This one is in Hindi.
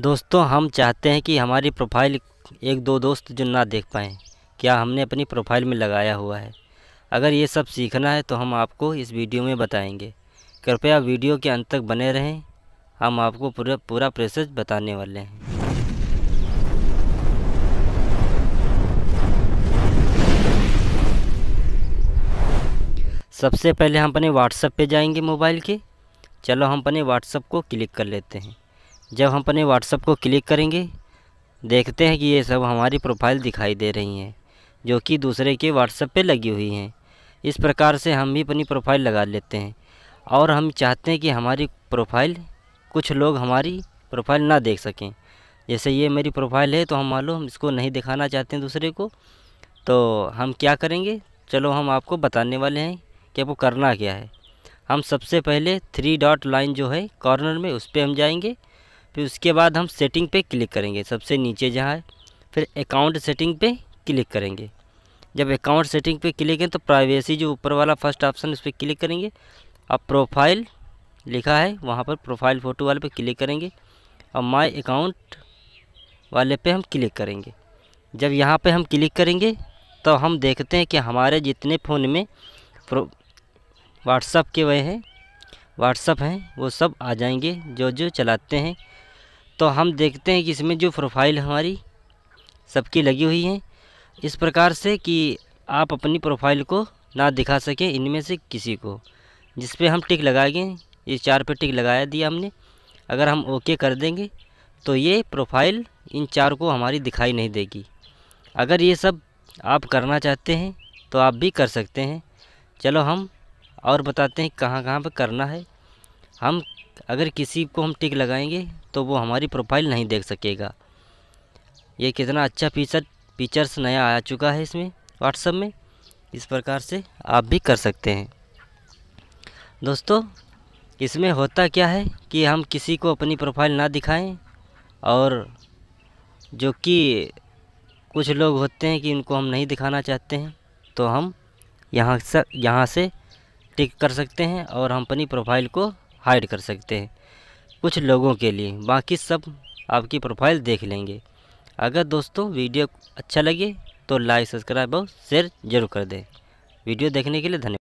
दोस्तों हम चाहते हैं कि हमारी प्रोफाइल एक दो दोस्त जो ना देख पाएँ क्या हमने अपनी प्रोफाइल में लगाया हुआ है अगर ये सब सीखना है तो हम आपको इस वीडियो में बताएंगे कृपया वीडियो के अंत तक बने रहें हम आपको पूरा पूरा प्रोसेस बताने वाले हैं सबसे पहले हम अपने व्हाट्सएप पे जाएंगे मोबाइल के चलो हम अपने व्हाट्सएप को क्लिक कर लेते हैं जब हम अपने व्हाट्सअप को क्लिक करेंगे देखते हैं कि ये सब हमारी प्रोफाइल दिखाई दे रही हैं जो कि दूसरे के व्हाट्सअप पे लगी हुई हैं इस प्रकार से हम भी अपनी प्रोफाइल लगा लेते हैं और हम चाहते हैं कि हमारी प्रोफाइल कुछ लोग हमारी प्रोफाइल ना देख सकें जैसे ये मेरी प्रोफाइल है तो हम मान लो हम इसको नहीं दिखाना चाहते हैं दूसरे को तो हम क्या करेंगे चलो हम आपको बताने वाले हैं कि आपको करना क्या है हम सबसे पहले थ्री डॉट लाइन जो है कॉर्नर में उस पर हम जाएंगे फिर उसके बाद हम सेटिंग पे क्लिक करेंगे सबसे नीचे जहाँ है फिर अकाउंट सेटिंग पे क्लिक करेंगे जब अकाउंट सेटिंग पे क्लिक करें तो प्राइवेसी जो ऊपर वाला फर्स्ट ऑप्शन उस पर क्लिक करेंगे अब प्रोफाइल लिखा है वहाँ पर प्रोफाइल फ़ोटो वाले पे क्लिक करेंगे और माय अकाउंट वाले पे हम क्लिक करेंगे जब यहाँ पे हम क्लिक करेंगे तो हम देखते हैं कि हमारे जितने फ़ोन में व्हाट्सअप के वह हैं व्हाट्सअप हैं वो सब आ जाएंगे जो जो चलाते हैं तो हम देखते हैं कि इसमें जो प्रोफाइल हमारी सबकी लगी हुई है इस प्रकार से कि आप अपनी प्रोफाइल को ना दिखा सकें इनमें से किसी को जिस पे हम टिक लगाएंगे ये चार पे टिक लगाया दिया हमने अगर हम ओके कर देंगे तो ये प्रोफाइल इन चार को हमारी दिखाई नहीं देगी अगर ये सब आप करना चाहते हैं तो आप भी कर सकते हैं चलो हम और बताते हैं कहाँ कहाँ पर करना है हम अगर किसी को हम टिक लगाएंगे तो वो हमारी प्रोफाइल नहीं देख सकेगा ये कितना अच्छा फीचर फीचर्स नया आ चुका है इसमें व्हाट्सअप में इस प्रकार से आप भी कर सकते हैं दोस्तों इसमें होता क्या है कि हम किसी को अपनी प्रोफाइल ना दिखाएं और जो कि कुछ लोग होते हैं कि इनको हम नहीं दिखाना चाहते हैं तो हम यहाँ से यहाँ से टिक कर सकते हैं और हम अपनी प्रोफाइल को हाइड कर सकते हैं कुछ लोगों के लिए बाकी सब आपकी प्रोफाइल देख लेंगे अगर दोस्तों वीडियो अच्छा लगे तो लाइक सब्सक्राइब और शेयर जरूर कर दें वीडियो देखने के लिए धन्यवाद